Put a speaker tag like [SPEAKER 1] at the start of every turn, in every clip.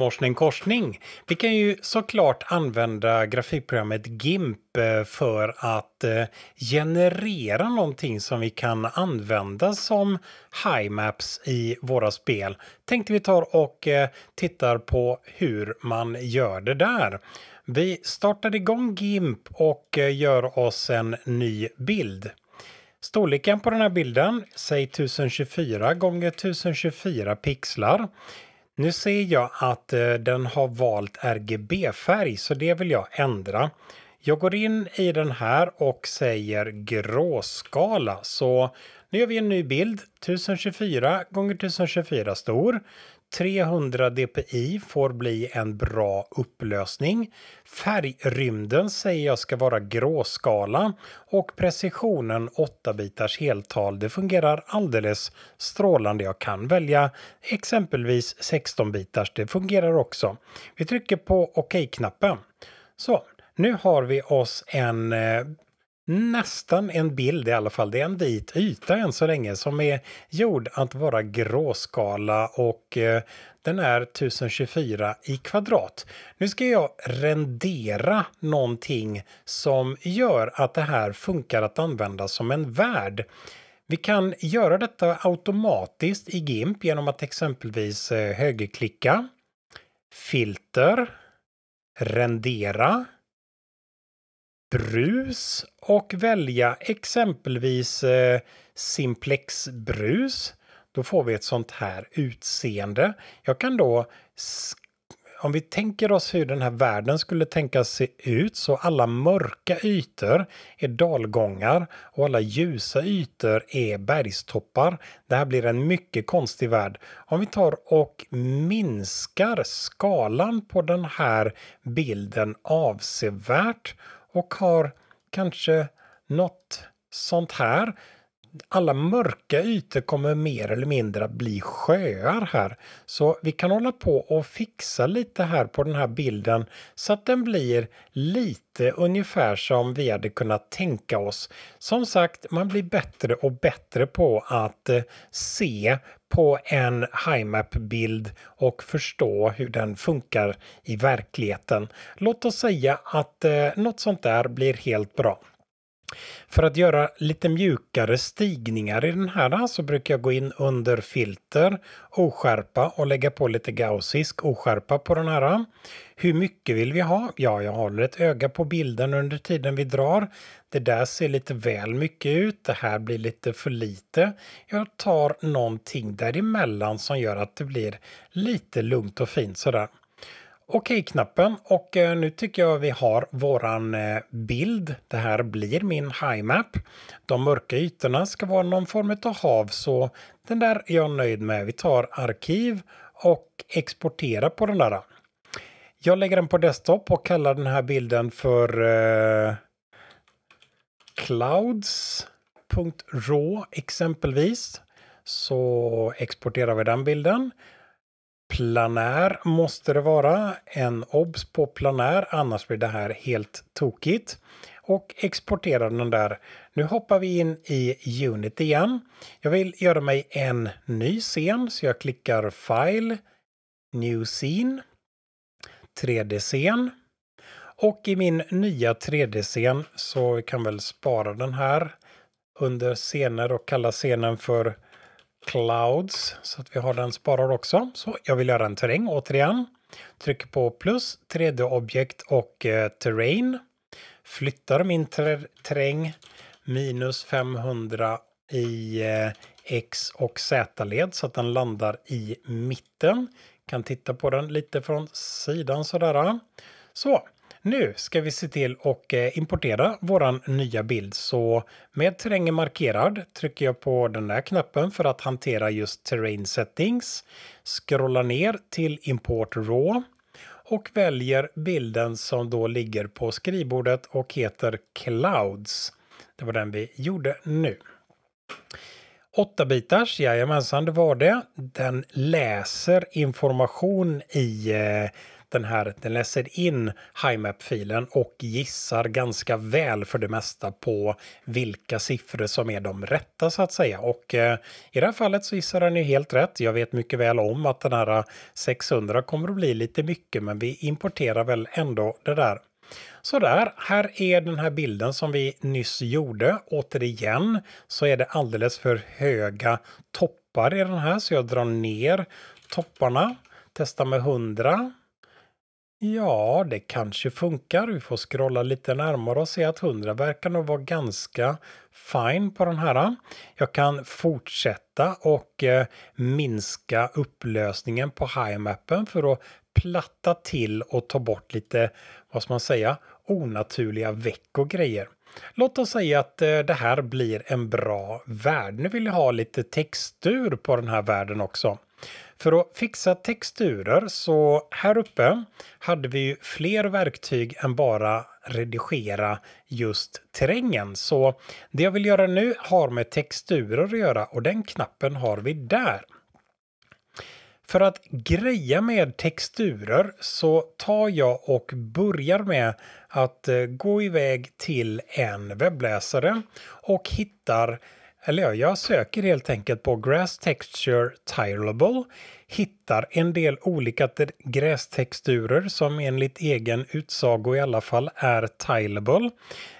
[SPEAKER 1] Morsning korsning. Vi kan ju såklart använda grafikprogrammet GIMP eh, för att eh, generera någonting som vi kan använda som highmaps i våra spel. Tänkte vi tar och eh, tittar på hur man gör det där. Vi startar igång GIMP och gör oss en ny bild. Storleken på den här bilden, säg 1024 gånger 1024 pixlar. Nu ser jag att eh, den har valt RGB-färg så det vill jag ändra. Jag går in i den här och säger gråskala så nu gör vi en ny bild, 1024 gånger 1024 stor. 300 dpi får bli en bra upplösning. Färgrymden säger jag ska vara gråskala och precisionen 8-bitars heltal. Det fungerar alldeles strålande. Jag kan välja exempelvis 16-bitars. Det fungerar också. Vi trycker på OK-knappen. så, nu har vi oss en eh, nästan en bild i alla fall. Det är en vit yta än så länge som är gjord att vara gråskala och eh, den är 1024 i kvadrat. Nu ska jag rendera någonting som gör att det här funkar att använda som en värld. Vi kan göra detta automatiskt i GIMP genom att exempelvis eh, högerklicka, filter, rendera brus och välja exempelvis eh, brus. Då får vi ett sånt här utseende. Jag kan då om vi tänker oss hur den här världen skulle tänkas se ut så alla mörka ytor är dalgångar och alla ljusa ytor är bergstoppar. Det här blir en mycket konstig värld. Om vi tar och minskar skalan på den här bilden avsevärt och har kanske något sånt här alla mörka ytor kommer mer eller mindre att bli sjöar här. Så vi kan hålla på och fixa lite här på den här bilden så att den blir lite ungefär som vi hade kunnat tänka oss. Som sagt, man blir bättre och bättre på att eh, se på en HiMap-bild och förstå hur den funkar i verkligheten. Låt oss säga att eh, något sånt där blir helt bra. För att göra lite mjukare stigningar i den här så brukar jag gå in under filter, oskärpa och lägga på lite gaussisk oskärpa på den här. Hur mycket vill vi ha? Ja, jag håller ett öga på bilden under tiden vi drar. Det där ser lite väl mycket ut, det här blir lite för lite. Jag tar någonting däremellan som gör att det blir lite lugnt och fint sådär okej-knappen och eh, nu tycker jag vi har våran eh, bild. Det här blir min highmap. De mörka ytorna ska vara någon form av hav så den där är jag nöjd med. Vi tar arkiv och exportera på den där. Jag lägger den på desktop och kallar den här bilden för eh, clouds.raw exempelvis. Så exporterar vi den bilden planär måste det vara. En obs på planär, annars blir det här helt tokigt. Och exportera den där. Nu hoppar vi in i Unit igen. Jag vill göra mig en ny scen så jag klickar File, New Scene, 3D-scen. Och i min nya 3D-scen så kan väl spara den här under scener och kalla scenen för Clouds. Så att vi har den sparad också. Så jag vill göra en terräng återigen. Trycker på plus 3D-objekt och eh, terrain. Flyttar min ter terräng minus 500 i eh, X och Z-led så att den landar i mitten. Kan titta på den lite från sidan sådär. Så, nu ska vi se till och eh, importera våran nya bild. Så med terrängen markerad trycker jag på den där knappen för att hantera just terrain settings. Scrollar ner till import raw och väljer bilden som då ligger på skrivbordet och heter clouds. Det var den vi gjorde nu. 8 bitars, jajamensan det var det. Den läser information i eh, den här, den läser in HiMap-filen och gissar ganska väl för det mesta på vilka siffror som är de rätta så att säga. Och eh, i det här fallet så gissar den ju helt rätt. Jag vet mycket väl om att den här 600 kommer att bli lite mycket men vi importerar väl ändå det där så där, här är den här bilden som vi nyss gjorde. Återigen så är det alldeles för höga toppar i den här så jag drar ner topparna. Testa med 100. Ja, det kanske funkar. Vi får scrolla lite närmare och se att 100 verkar nog vara ganska fine på den här. Jag kan fortsätta och eh, minska upplösningen på high för att platta till och ta bort lite, vad ska man säga, onaturliga veck och grejer. Låt oss säga att eh, det här blir en bra värld. Nu vill jag ha lite textur på den här världen också. För att fixa texturer så här uppe hade vi fler verktyg än bara redigera just terrängen. Så det jag vill göra nu har med texturer att göra och den knappen har vi där. För att greja med texturer så tar jag och börjar med att eh, gå iväg till en webbläsare och hittar eller ja, jag söker helt enkelt på Grass Texture Tileable, hittar en del olika grästexturer som enligt egen utsago i alla fall är tileable.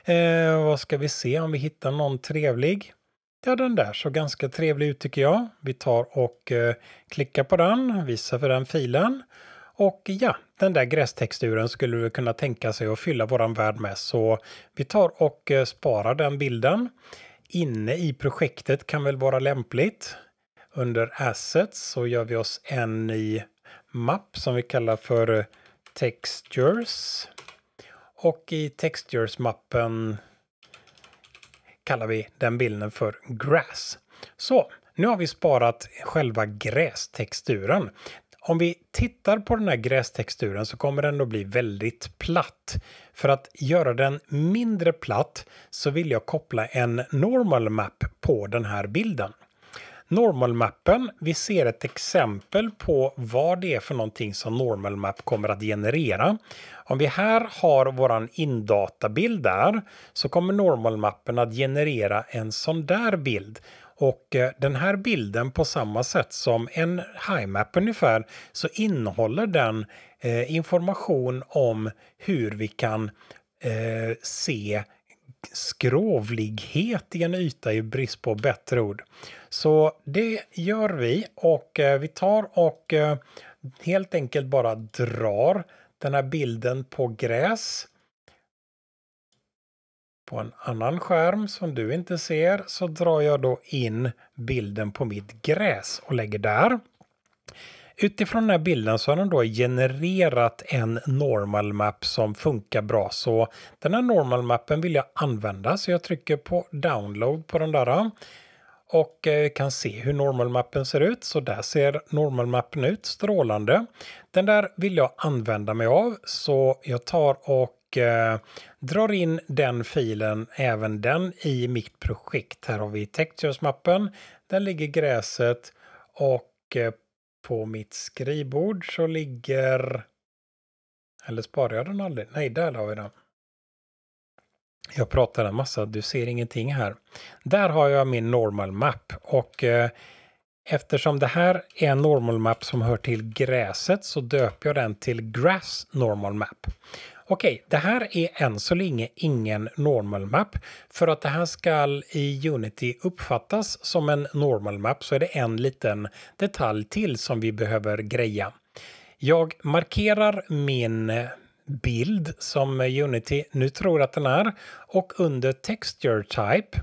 [SPEAKER 1] Eh, vad ska vi se om vi hittar någon trevlig? Ja, den där såg ganska trevlig ut tycker jag. Vi tar och eh, klickar på den, visar för den filen. Och ja, den där grästexturen skulle du kunna tänka sig att fylla våran värld med, så vi tar och eh, sparar den bilden inne i projektet kan väl vara lämpligt. Under assets så gör vi oss en ny mapp som vi kallar för textures. Och i textures-mappen kallar vi den bilden för grass. Så, nu har vi sparat själva grästexturen om vi tittar på den här grästexturen så kommer den att bli väldigt platt. För att göra den mindre platt så vill jag koppla en normal map på den här bilden. Normalmappen, vi ser ett exempel på vad det är för någonting som normalmap kommer att generera. Om vi här har våran indatabild där så kommer normalmappen att generera en sån där bild. Och eh, den här bilden på samma sätt som en high ungefär så innehåller den eh, information om hur vi kan eh, se skrovlighet i en yta i brist på bättre ord. Så det gör vi och vi tar och helt enkelt bara drar den här bilden på gräs på en annan skärm som du inte ser så drar jag då in bilden på mitt gräs och lägger där. Utifrån den här bilden så har den då genererat en normal map som funkar bra så den här normal mappen vill jag använda så jag trycker på download på den där och eh, kan se hur normalmappen ser ut. Så där ser normalmappen ut, strålande. Den där vill jag använda mig av så jag tar och och eh, drar in den filen, även den, i mitt projekt. Här har vi textures-mappen, där ligger gräset och eh, på mitt skrivbord så ligger... Eller sparar jag den aldrig? Nej, där har vi den. Jag pratar en massa, du ser ingenting här. Där har jag min normal map och eh, Eftersom det här är en normal map som hör till gräset så döper jag den till Grass Normal Map okej, okay, det här är än så länge ingen normal map. För att det här ska i Unity uppfattas som en normal map så är det en liten detalj till som vi behöver greja. Jag markerar min bild som Unity nu tror att den är och under Texture Type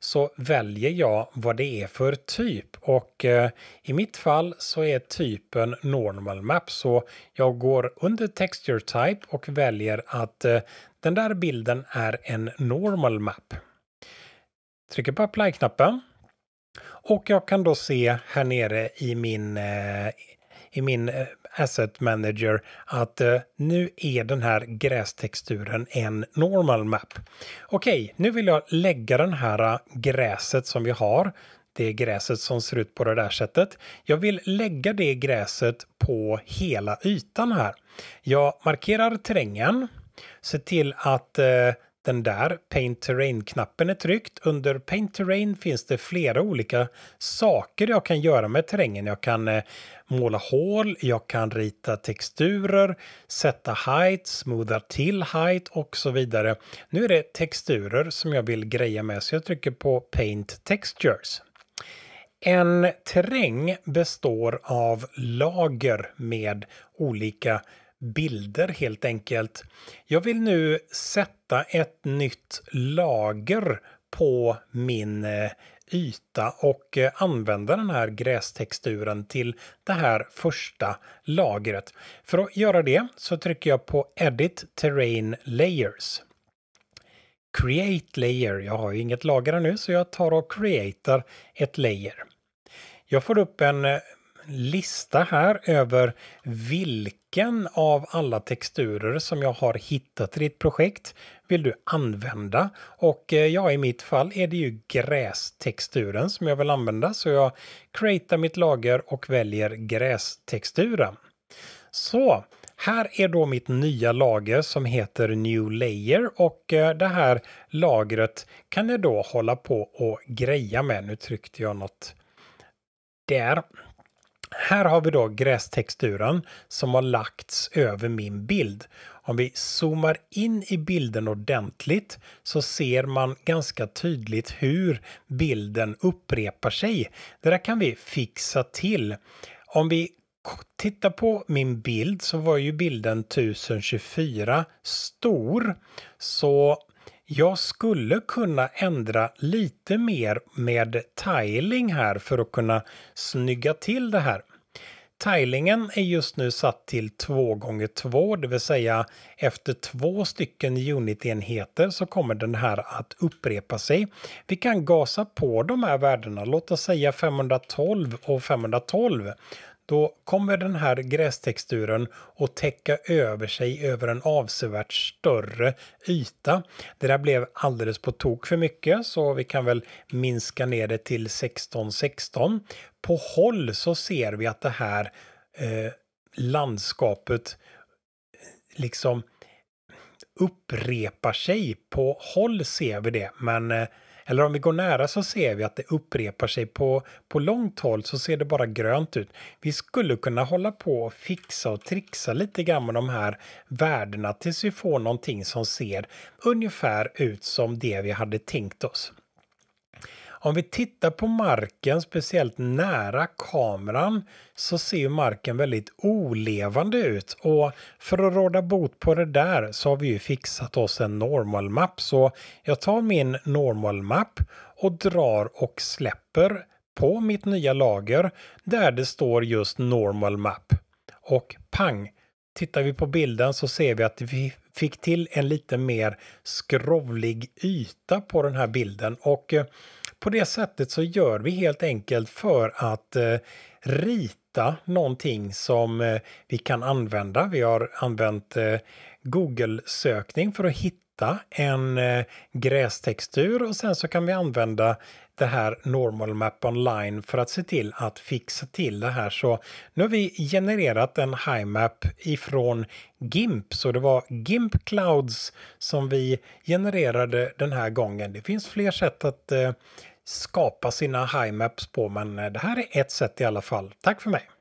[SPEAKER 1] så väljer jag vad det är för typ. Och eh, i mitt fall så är typen normal map. Så jag går under texture type och väljer att eh, den där bilden är en normal map. Trycker på apply-knappen. Och jag kan då se här nere i min, eh, i min eh, Asset Manager att eh, nu är den här grästexturen en normal map. Okej, okay, nu vill jag lägga den här eh, gräset som vi har det gräset som ser ut på det där sättet. Jag vill lägga det gräset på hela ytan här. Jag markerar terrängen, ser till att eh, den där Paint Terrain-knappen är tryckt. Under Paint Terrain finns det flera olika saker jag kan göra med terrängen. Jag kan eh, måla hål, jag kan rita texturer, sätta height, smootha till height och så vidare. Nu är det texturer som jag vill greja med så jag trycker på Paint Textures. En terräng består av lager med olika bilder helt enkelt. Jag vill nu sätta ett nytt lager på min eh, yta och eh, använda den här grästexturen till det här första lagret. För att göra det så trycker jag på Edit Terrain Layers. Create Layer. Jag har ju inget lager nu så jag tar och createar ett layer. Jag får upp en eh, lista här över vilken av alla texturer som jag har hittat i ditt projekt vill du använda. Och eh, ja, i mitt fall är det ju grästexturen som jag vill använda så jag createar mitt lager och väljer grästexturen. Så här är då mitt nya lager som heter New Layer och eh, det här lagret kan jag då hålla på och greja med. Nu tryckte jag något där. Här har vi då grästexturen som har lagts över min bild. Om vi zoomar in i bilden ordentligt så ser man ganska tydligt hur bilden upprepar sig. Det där kan vi fixa till. Om vi tittar på min bild så var ju bilden 1024 stor. Så jag skulle kunna ändra lite mer med tiling här för att kunna snygga till det här. Tilingen är just nu satt till 2 x 2 det vill säga efter två stycken unitenheter så kommer den här att upprepa sig. Vi kan gasa på de här värdena, låt oss säga 512 och 512 då kommer den här grästexturen att täcka över sig över en avsevärt större yta. Det där blev alldeles på tok för mycket så vi kan väl minska ner det till 16 16. På håll så ser vi att det här eh, landskapet eh, liksom upprepar sig. På håll ser vi det men eh, eller om vi går nära så ser vi att det upprepar sig på, på långt håll så ser det bara grönt ut. Vi skulle kunna hålla på och fixa och trixa lite grann med de här värdena tills vi får någonting som ser ungefär ut som det vi hade tänkt oss. Om vi tittar på marken, speciellt nära kameran, så ser marken väldigt olevande ut. Och för att råda bot på det där så har vi ju fixat oss en normal map. Så jag tar min normal map och drar och släpper på mitt nya lager där det står just normal map. Och pang! Tittar vi på bilden så ser vi att vi fick till en lite mer skrovlig yta på den här bilden. Och eh, på det sättet så gör vi helt enkelt för att eh, rita någonting som eh, vi kan använda. Vi har använt eh, Google-sökning för att hitta hitta en eh, grästextur och sen så kan vi använda det här Normal Map Online för att se till att fixa till det här. Så nu har vi genererat en HiMap ifrån GIMP, så det var GIMP Clouds som vi genererade den här gången. Det finns fler sätt att eh, skapa sina HiMaps på, men eh, det här är ett sätt i alla fall. Tack för mig!